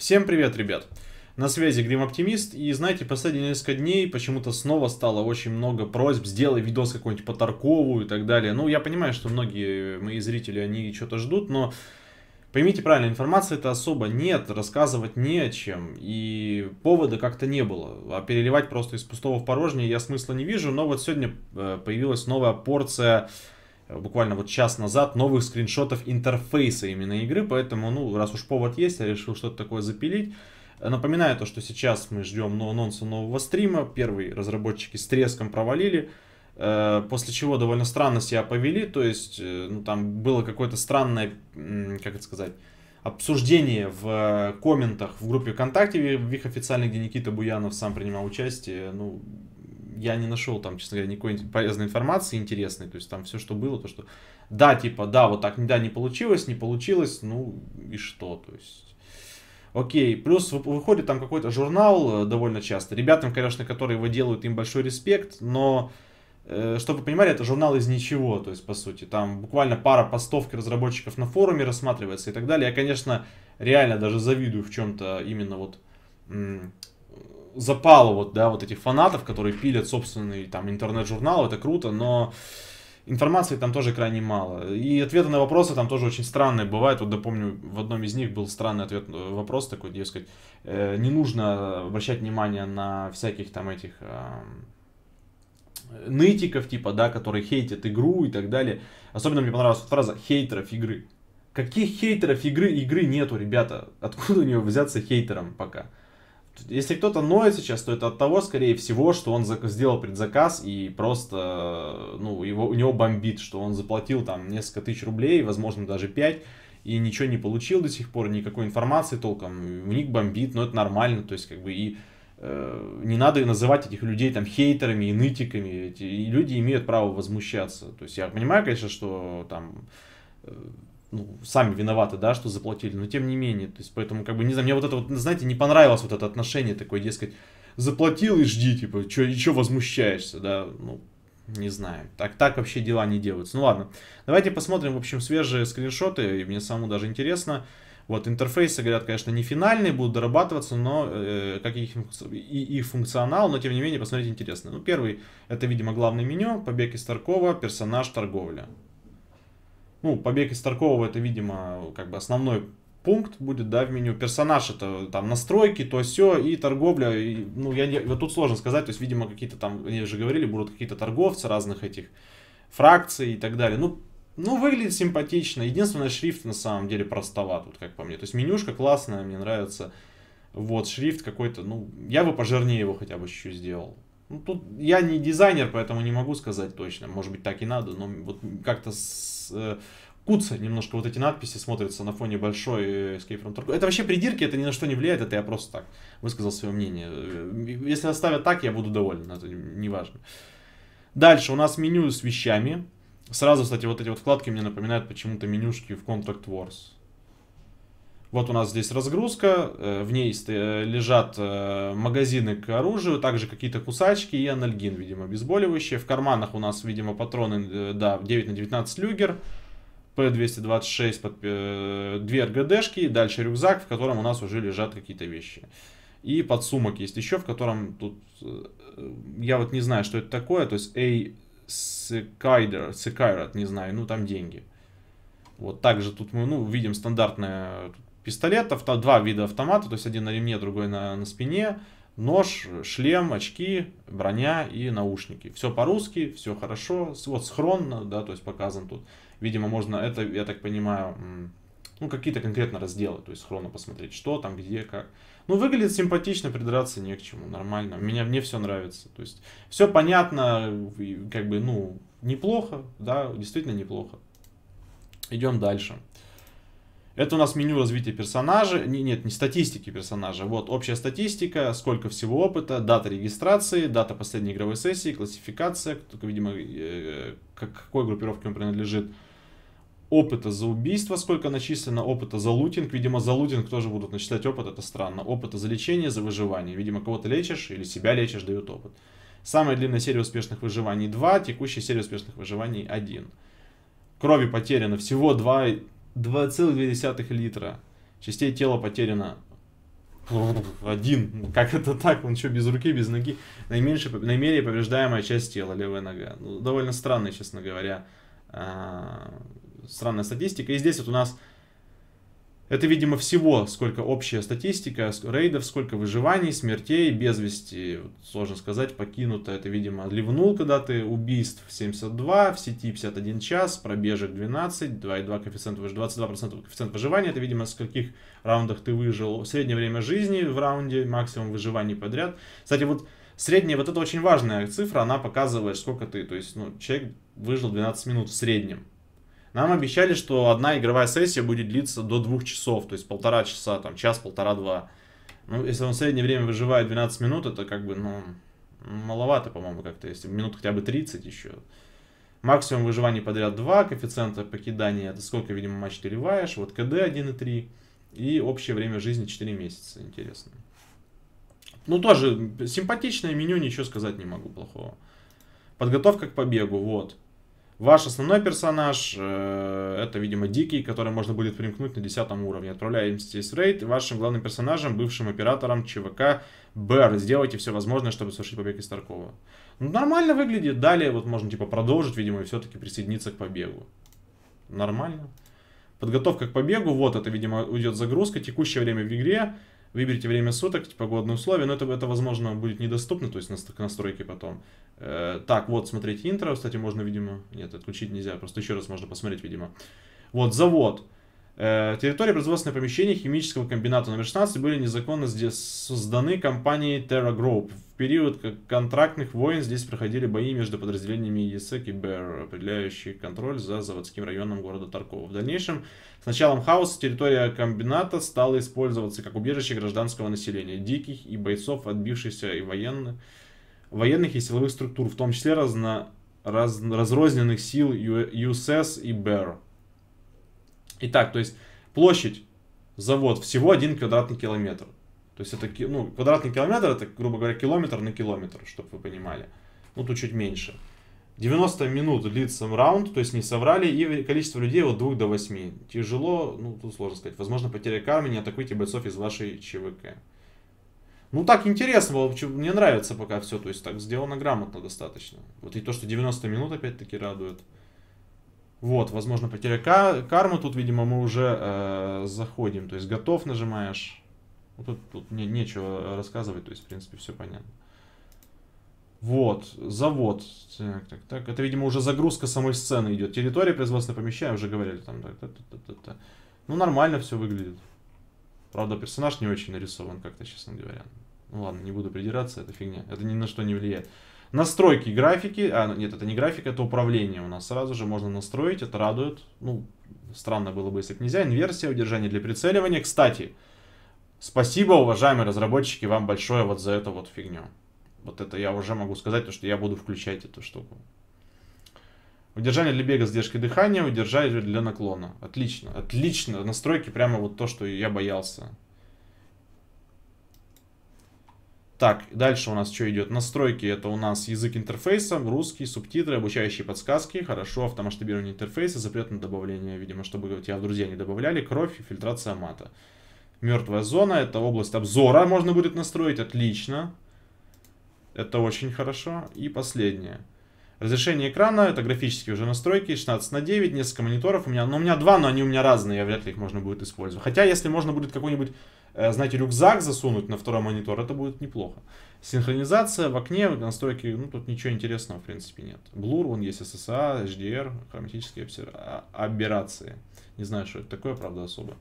Всем привет, ребят! На связи Грим Оптимист, и знаете, последние несколько дней почему-то снова стало очень много просьб, сделай видос какой-нибудь по Таркову и так далее. Ну, я понимаю, что многие мои зрители, они что-то ждут, но поймите правильно, информации это особо нет, рассказывать не о чем, и повода как-то не было. А переливать просто из пустого в порожнее я смысла не вижу, но вот сегодня э, появилась новая порция Э, буквально вот час назад новых скриншотов интерфейса именно игры, поэтому, ну, раз уж повод есть, я решил что-то такое запилить. Э, напоминаю то, что сейчас мы ждем анонса нового стрима, первые разработчики с треском провалили, э, после чего довольно странно себя повели, то есть, ну, там было какое-то странное, как это сказать, обсуждение в комментах в группе ВКонтакте в их официальной, где Никита Буянов сам принимал участие, ну, я не нашел там, честно говоря, никакой полезной информации интересной. То есть там все, что было, то, что да, типа, да, вот так, да, не получилось, не получилось, ну и что, то есть... Окей, плюс выходит там какой-то журнал э, довольно часто. Ребятам, конечно, которые его делают, им большой респект, но э, чтобы вы понимали, это журнал из ничего, то есть, по сути. Там буквально пара постовки разработчиков на форуме рассматривается и так далее. Я, конечно, реально даже завидую в чем-то именно вот запала вот, да, вот этих фанатов, которые пилят собственный там интернет-журнал, это круто, но информации там тоже крайне мало. И ответы на вопросы там тоже очень странные бывают. Вот, допомню, в одном из них был странный ответ, э, вопрос такой, дескать, э, не нужно обращать внимание на всяких там этих э, нытиков, типа, да, которые хейтят игру и так далее. Особенно мне понравилась фраза «хейтеров игры». Каких хейтеров игры? Игры нету, ребята. Откуда у нее взяться хейтером пока? если кто-то ноет сейчас, то это от того, скорее всего, что он сделал предзаказ и просто, ну, его, у него бомбит, что он заплатил там несколько тысяч рублей, возможно, даже пять, и ничего не получил до сих пор, никакой информации толком, у них бомбит, но это нормально, то есть, как бы, и э, не надо называть этих людей там хейтерами и нытиками, эти, люди имеют право возмущаться, то есть, я понимаю, конечно, что там э, ну, сами виноваты, да, что заплатили, но тем не менее, то есть, поэтому, как бы, не знаю, мне вот это вот, знаете, не понравилось вот это отношение такое, дескать, заплатил и жди, типа, чё, и чё возмущаешься, да, ну, не знаю, так, так вообще дела не делаются, ну, ладно, давайте посмотрим, в общем, свежие скриншоты, и мне самому даже интересно, вот, интерфейсы, говорят, конечно, не финальные, будут дорабатываться, но э, как их, и, и функционал, но тем не менее, посмотрите интересно. Ну, первый, это, видимо, главное меню, побег из Таркова, персонаж, торговля. Ну, побег из Таркового это, видимо, как бы основной пункт будет, да, в меню. Персонаж это там настройки, то все и торговля. И, ну, я не, вот тут сложно сказать, то есть, видимо, какие-то там, они же говорили, будут какие-то торговцы разных этих фракций и так далее. Ну, ну, выглядит симпатично. Единственное, шрифт на самом деле простоват, вот как по мне. То есть менюшка классная, мне нравится. Вот, шрифт какой-то, ну, я бы пожирнее его хотя бы чуть-чуть сделал. Ну, тут я не дизайнер, поэтому не могу сказать точно. Может быть, так и надо, но вот как-то с, э, куца немножко вот эти надписи смотрятся на фоне большой э, Escape from Tarkov. Это вообще придирки, это ни на что не влияет, это я просто так высказал свое мнение. Э, если оставят так, я буду доволен, это неважно. Дальше у нас меню с вещами. Сразу, кстати, вот эти вот вкладки мне напоминают почему-то менюшки в Contract Wars. Вот у нас здесь разгрузка, э, в ней лежат э, магазины к оружию, также какие-то кусачки и анальгин, видимо, обезболивающие. В карманах у нас, видимо, патроны, э, да, 9 на 19 люгер, П-226, 2 РГДшки, дальше рюкзак, в котором у нас уже лежат какие-то вещи. И подсумок есть еще, в котором тут, я вот не знаю, что это такое, то есть A Секайдер, Секайрат, не знаю, ну там деньги. Вот также тут мы, ну, видим стандартное пистолетов авто, два вида автомата, то есть один на ремне, другой на, на спине. Нож, шлем, очки, броня и наушники. Все по-русски, все хорошо. Вот схрон, да, то есть показан тут. Видимо, можно это, я так понимаю, ну, какие-то конкретно разделы, то есть хроно посмотреть, что там, где, как. Ну, выглядит симпатично, придраться не к чему, нормально. Меня, мне все нравится. То есть, все понятно, как бы, ну, неплохо, да, действительно неплохо. Идем дальше. Это у нас меню развития персонажа, не, нет, не статистики персонажа, вот общая статистика, сколько всего опыта, дата регистрации, дата последней игровой сессии, классификация, только, видимо, э, как, какой группировке он принадлежит, опыта за убийство, сколько начислено, опыта за лутинг, видимо, за лутинг тоже будут начислять опыт, это странно, опыта за лечение, за выживание, видимо, кого-то лечишь или себя лечишь, дают опыт. Самая длинная серия успешных выживаний 2, текущая серия успешных выживаний 1. Крови потеряно всего 2 2,2 литра. Частей тела потеряно. Один. Как это так? Он что, без руки, без ноги? наименьшая наименее повреждаемая часть тела, левая нога. Ну, довольно странная, честно говоря, а, странная статистика. И здесь вот у нас это, видимо, всего, сколько общая статистика рейдов, сколько выживаний, смертей, без вести, сложно сказать, покинуто. Это, видимо, ливнул когда-то, убийств 72, в сети 51 час, пробежек 12, 2,2 коэффициент, 22% коэффициент выживания. Это, видимо, с каких раундах ты выжил. Среднее время жизни в раунде, максимум выживаний подряд. Кстати, вот средняя, вот это очень важная цифра, она показывает, сколько ты, то есть, ну, человек выжил 12 минут в среднем. Нам обещали, что одна игровая сессия будет длиться до двух часов, то есть полтора часа, там, час-полтора-два. Ну, если он в среднее время выживает 12 минут, это как бы, ну, маловато, по-моему, как-то, если минут хотя бы 30 еще. Максимум выживания подряд 2, коэффициента покидания, это сколько, видимо, матч ты ливаешь, вот КД 1,3 и общее время жизни 4 месяца, интересно. Ну, тоже симпатичное меню, ничего сказать не могу плохого. Подготовка к побегу, вот. Ваш основной персонаж, э, это, видимо, Дикий, который можно будет примкнуть на 10 уровне. Отправляемся в рейд вашим главным персонажем, бывшим оператором ЧВК Бер, Сделайте все возможное, чтобы совершить побег из Таркова. Ну, нормально выглядит. Далее вот можно, типа, продолжить, видимо, и все-таки присоединиться к побегу. Нормально. Подготовка к побегу. Вот это, видимо, уйдет загрузка. Текущее время в игре выберите время суток, погодные типа условия, но это, это возможно, будет недоступно, то есть к настройке потом. Э, так, вот, смотреть интро, кстати, можно, видимо, нет, отключить нельзя, просто еще раз можно посмотреть, видимо. Вот, завод. Э, территория производственного помещения химического комбината номер 16 были незаконно здесь созданы компанией Terra Group. В период контрактных войн здесь проходили бои между подразделениями ЕСЭК и БР, определяющие контроль за заводским районом города Таркова. В дальнейшем, с началом хаоса, территория комбината стала использоваться как убежище гражданского населения, диких и бойцов, отбившихся и военных, военных и силовых структур, в том числе разно, раз, разрозненных сил ЮСС и БР. Итак, то есть площадь завод всего 1 квадратный километр. То есть это ну, квадратный километр, это, грубо говоря, километр на километр, чтобы вы понимали. Ну, тут чуть меньше. 90 минут длится раунд, то есть не соврали, и количество людей от 2 до 8. Тяжело, ну, тут сложно сказать. Возможно, потеря кармы, не атакуйте бойцов из вашей ЧВК. Ну, так интересно, вообще мне нравится пока все, то есть так сделано грамотно достаточно. Вот и то, что 90 минут опять-таки радует. Вот, возможно, потеря кармы. Тут, видимо, мы уже э, заходим. То есть готов нажимаешь. Тут, тут не, нечего рассказывать, то есть, в принципе, все понятно. Вот, завод. Так, так, так. Это, видимо, уже загрузка самой сцены идет. Территория производственного помещения, уже говорили. Там, так, так, так, так, так. Ну, нормально все выглядит. Правда, персонаж не очень нарисован как-то, честно говоря. Ну ладно, не буду придираться, это фигня. Это ни на что не влияет. Настройки графики, а ну, нет, это не графика, это управление у нас сразу же можно настроить, это радует. Ну, странно было бы, если бы нельзя. Инверсия, удержание для прицеливания. Кстати, спасибо, уважаемые разработчики, вам большое вот за эту вот фигню. Вот это я уже могу сказать, то что я буду включать эту штуку. Удержание для бега, сдержки дыхания, удержание для наклона. Отлично, отлично. Настройки прямо вот то, что я боялся. Так, дальше у нас что идет? Настройки, это у нас язык интерфейса, русский, субтитры, обучающие подсказки, хорошо, автомасштабирование интерфейса, запрет на добавление, видимо, чтобы тебя в друзья не добавляли, кровь и фильтрация мата. Мертвая зона, это область обзора, можно будет настроить, отлично. Это очень хорошо. И последнее. Разрешение экрана, это графические уже настройки, 16 на 9, несколько мониторов у меня, но ну, у меня два, но они у меня разные, Я вряд ли их можно будет использовать. Хотя, если можно будет какой-нибудь Э, знаете, рюкзак засунуть на второй монитор, это будет неплохо. Синхронизация в окне, настройки, ну, тут ничего интересного, в принципе, нет. Blur, вон есть SSA, HDR, хроматические а, аберрации. Не знаю, что это такое, правда, особо.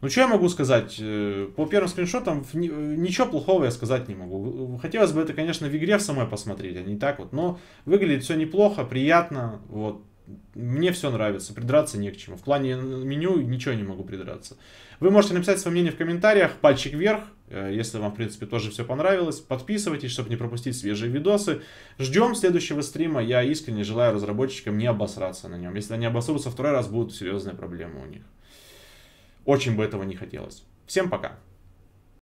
Ну, что я могу сказать? Э, по первым скриншотам э, ничего плохого я сказать не могу. Хотелось бы это, конечно, в игре в самой посмотреть, а не так вот. Но выглядит все неплохо, приятно. Вот. Мне все нравится, придраться не к чему. В плане меню ничего не могу придраться. Вы можете написать свое мнение в комментариях, пальчик вверх, э, если вам, в принципе, тоже все понравилось. Подписывайтесь, чтобы не пропустить свежие видосы. Ждем следующего стрима. Я искренне желаю разработчикам не обосраться на нем. Если они обосрутся второй раз, будут серьезные проблемы у них. Очень бы этого не хотелось. Всем пока!